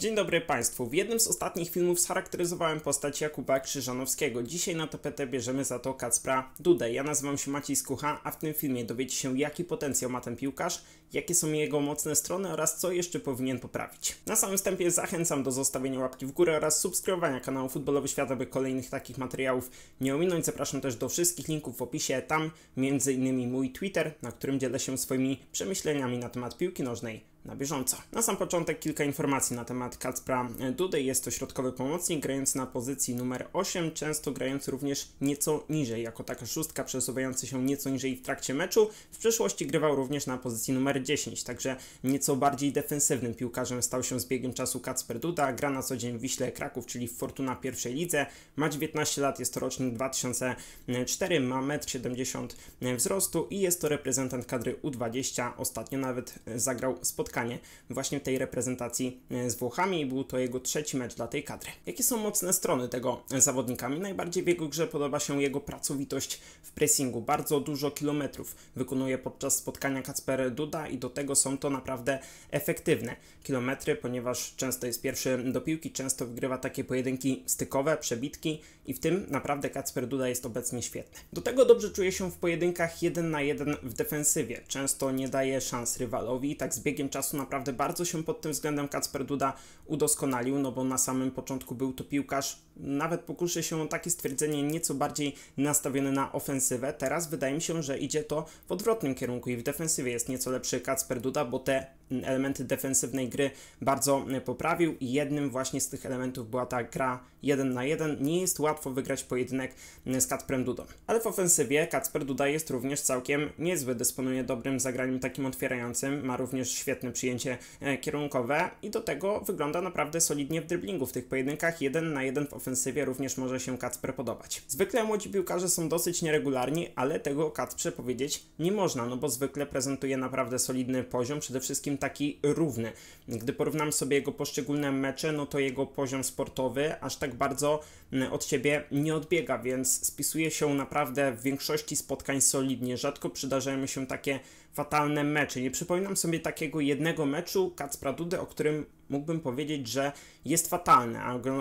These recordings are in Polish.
Dzień dobry Państwu. W jednym z ostatnich filmów scharakteryzowałem postać Jakuba Krzyżanowskiego. Dzisiaj na tapetę bierzemy za to Kacpra Dudę. Ja nazywam się Maciej Skucha, a w tym filmie dowiecie się jaki potencjał ma ten piłkarz jakie są jego mocne strony oraz co jeszcze powinien poprawić. Na samym wstępie zachęcam do zostawienia łapki w górę oraz subskrybowania kanału Futbolowy Świat, aby kolejnych takich materiałów nie ominąć. Zapraszam też do wszystkich linków w opisie, tam m.in. mój Twitter, na którym dzielę się swoimi przemyśleniami na temat piłki nożnej na bieżąco. Na sam początek kilka informacji na temat Kacpra Dudy. Jest to środkowy pomocnik grający na pozycji numer 8, często grający również nieco niżej, jako taka szóstka przesuwający się nieco niżej w trakcie meczu. W przeszłości grywał również na pozycji numer 10, także nieco bardziej defensywnym piłkarzem stał się z biegiem czasu Kacper Duda, gra na co dzień w Wiśle Kraków, czyli w Fortuna pierwszej lidze, ma 19 lat, jest to rocznik 2004, ma 1,70 m wzrostu i jest to reprezentant kadry U20, ostatnio nawet zagrał spotkanie właśnie tej reprezentacji z Włochami i był to jego trzeci mecz dla tej kadry. Jakie są mocne strony tego zawodnika? Mi najbardziej w jego grze podoba się jego pracowitość w pressingu, bardzo dużo kilometrów wykonuje podczas spotkania Kacper Duda i do tego są to naprawdę efektywne kilometry, ponieważ często jest pierwszy do piłki, często wygrywa takie pojedynki stykowe, przebitki i w tym naprawdę Kacper Duda jest obecnie świetny. Do tego dobrze czuje się w pojedynkach 1 na 1 w defensywie. Często nie daje szans rywalowi i tak z biegiem czasu naprawdę bardzo się pod tym względem Kacper Duda udoskonalił, no bo na samym początku był to piłkarz nawet pokuszę się o takie stwierdzenie nieco bardziej nastawione na ofensywę. Teraz wydaje mi się, że idzie to w odwrotnym kierunku i w defensywie jest nieco lepszy Kacper Duda, bo te elementy defensywnej gry bardzo poprawił i jednym właśnie z tych elementów była ta gra 1 na 1. Nie jest łatwo wygrać pojedynek z Kacprem Dudą. Ale w ofensywie Kacper Duda jest również całkiem niezły, dysponuje dobrym zagraniem takim otwierającym, ma również świetne przyjęcie e, kierunkowe i do tego wygląda naprawdę solidnie w driblingu w tych pojedynkach 1 na 1 w ofensywie ofensywie również może się Kacper podobać. Zwykle młodzi piłkarze są dosyć nieregularni, ale tego Kacprze powiedzieć nie można, no bo zwykle prezentuje naprawdę solidny poziom, przede wszystkim taki równy. Gdy porównam sobie jego poszczególne mecze, no to jego poziom sportowy aż tak bardzo mm, od siebie nie odbiega, więc spisuje się naprawdę w większości spotkań solidnie. Rzadko przydarzają się takie fatalne mecze. Nie przypominam sobie takiego jednego meczu Kacpra Dudy, o którym mógłbym powiedzieć, że jest fatalny.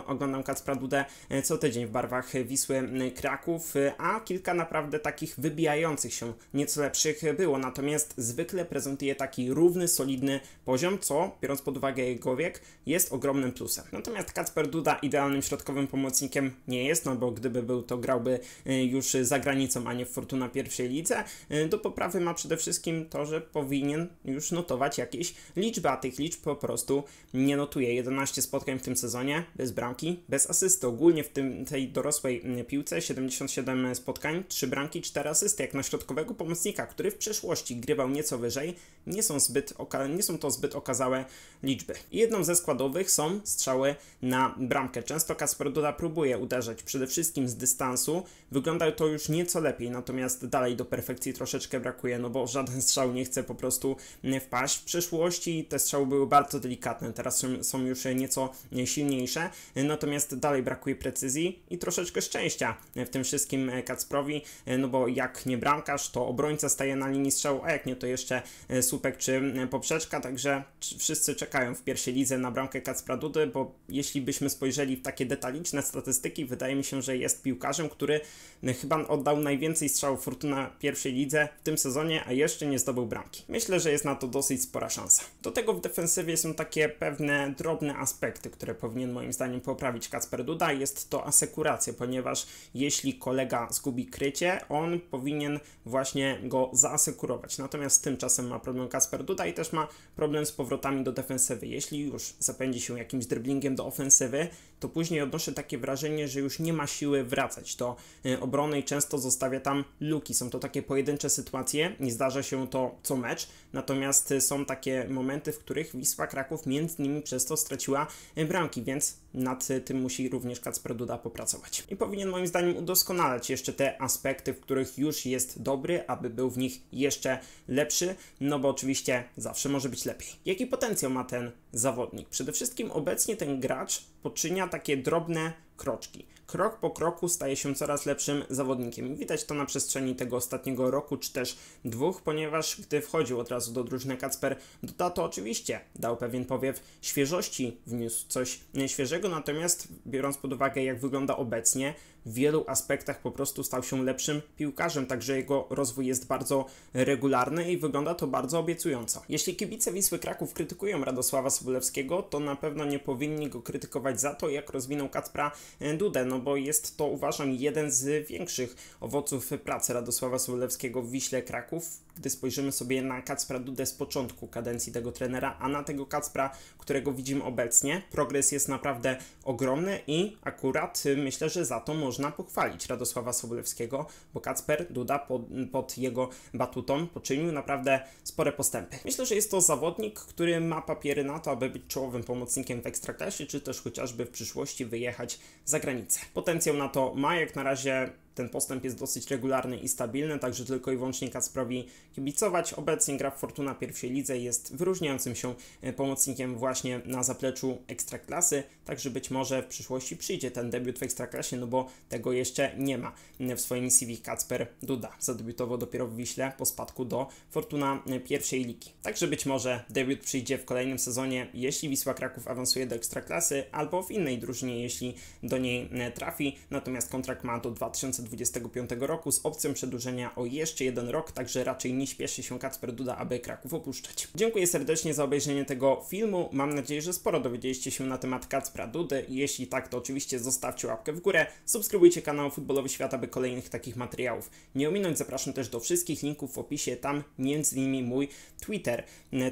Oglądam Kacpra Dudę e, co tydzień w barwach e, Wisły Kraków, e, a kilka naprawdę takich wybijających się, nieco lepszych było. Natomiast zwykle prezentuje taki równy, solidny poziom, co, biorąc pod uwagę jego wiek, jest ogromnym plusem. Natomiast Kacper Duda idealnym środkowym pomocnikiem nie jest, no bo gdyby był, to grałby już za granicą, a nie w Fortuna pierwszej lidze. Do poprawy ma przede wszystkim to, że powinien już notować jakieś liczby, a tych liczb po prostu nie nie notuje. 11 spotkań w tym sezonie bez bramki, bez asysty. Ogólnie w tym, tej dorosłej mm, piłce 77 spotkań, 3 bramki, 4 asysty. Jak na środkowego pomocnika, który w przeszłości grywał nieco wyżej, nie są, zbyt nie są to zbyt okazałe liczby. I jedną ze składowych są strzały na bramkę. Często Kasper Duda próbuje uderzać przede wszystkim z dystansu. Wygląda to już nieco lepiej, natomiast dalej do perfekcji troszeczkę brakuje, no bo żaden strzał nie chce po prostu mm, wpaść. W przeszłości te strzały były bardzo delikatne. Teraz teraz są już nieco silniejsze, natomiast dalej brakuje precyzji i troszeczkę szczęścia w tym wszystkim Kacprowi, no bo jak nie bramkarz, to obrońca staje na linii strzału, a jak nie, to jeszcze słupek czy poprzeczka, także wszyscy czekają w pierwszej lidze na bramkę Kacpra Dudy, bo jeśli byśmy spojrzeli w takie detaliczne statystyki, wydaje mi się, że jest piłkarzem, który e, chyba oddał najwięcej strzałów Fortuna pierwszej lidze w tym sezonie, a jeszcze nie zdobył bramki. Myślę, że jest na to dosyć spora szansa. Do tego w defensywie są takie pewne pewne drobne aspekty, które powinien moim zdaniem poprawić Kacper Duda. Jest to asekuracja, ponieważ jeśli kolega zgubi krycie, on powinien właśnie go zaasekurować. Natomiast tymczasem tym ma problem Kacper Duda i też ma problem z powrotami do defensywy. Jeśli już zapędzi się jakimś dribblingiem do ofensywy, to później odnoszę takie wrażenie, że już nie ma siły wracać do y, obrony i często zostawia tam luki. Są to takie pojedyncze sytuacje, nie zdarza się to co mecz, natomiast y, są takie momenty, w których Wisła Kraków między innymi przez to straciła y, bramki, więc nad tym musi również Kacper Duda popracować. I powinien moim zdaniem udoskonalać jeszcze te aspekty, w których już jest dobry, aby był w nich jeszcze lepszy, no bo oczywiście zawsze może być lepiej. Jaki potencjał ma ten zawodnik? Przede wszystkim obecnie ten gracz poczynia takie drobne kroczki. Krok po kroku staje się coraz lepszym zawodnikiem. Widać to na przestrzeni tego ostatniego roku czy też dwóch, ponieważ gdy wchodził od razu do drużyny Kacper Duda, to oczywiście dał pewien powiew świeżości, wniósł coś świeżego, natomiast biorąc pod uwagę jak wygląda obecnie, w wielu aspektach po prostu stał się lepszym piłkarzem, także jego rozwój jest bardzo regularny i wygląda to bardzo obiecująco. Jeśli kibice Wisły Kraków krytykują Radosława Sobolewskiego, to na pewno nie powinni go krytykować za to, jak rozwinął Kacpra E, Dudę, no bo jest to uważam jeden z większych owoców pracy Radosława Sobolewskiego w Wiśle Kraków, gdy spojrzymy sobie na Kacpra Dudę z początku kadencji tego trenera, a na tego Kacpra, którego widzimy obecnie, progres jest naprawdę ogromny i akurat y, myślę, że za to można pochwalić Radosława Sobolewskiego, bo Kacper Duda pod, pod jego batutą poczynił naprawdę spore postępy. Myślę, że jest to zawodnik, który ma papiery na to, aby być czołowym pomocnikiem w Ekstraklasie, czy też chociażby w przyszłości wyjechać za granicę. Potencjał na to ma, jak na razie ten postęp jest dosyć regularny i stabilny, także tylko i wyłącznie Kacprowi kibicować. Obecnie gra w Fortuna pierwszej lidze jest wyróżniającym się e, pomocnikiem właśnie na zapleczu Ekstraklasy, także być może w przyszłości przyjdzie ten debiut w Ekstraklasie, no bo tego jeszcze nie ma e, w swoim CV Kacper Duda. Zadebiutował dopiero w Wiśle po spadku do Fortuna e, pierwszej ligi. Także być może debiut przyjdzie w kolejnym sezonie, jeśli Wisła Kraków awansuje do Ekstraklasy, albo w innej drużynie, jeśli do niej trafi. Natomiast kontrakt ma do 2020 2025 roku z opcją przedłużenia o jeszcze jeden rok, także raczej nie śpieszy się Kacper Duda, aby Kraków opuszczać. Dziękuję serdecznie za obejrzenie tego filmu. Mam nadzieję, że sporo dowiedzieliście się na temat Kacpra Dudy. Jeśli tak, to oczywiście zostawcie łapkę w górę, subskrybujcie kanał Futbolowy Świat, aby kolejnych takich materiałów nie ominąć. Zapraszam też do wszystkich linków w opisie, tam między innymi mój Twitter.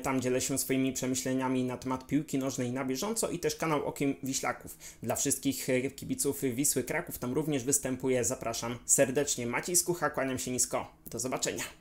Tam dzielę się swoimi przemyśleniami na temat piłki nożnej na bieżąco i też kanał Okiem Wiślaków. Dla wszystkich kibiców Wisły Kraków tam również występuje. Zapraszam zapraszam serdecznie. Maciej Skucha, kłaniam się nisko. Do zobaczenia.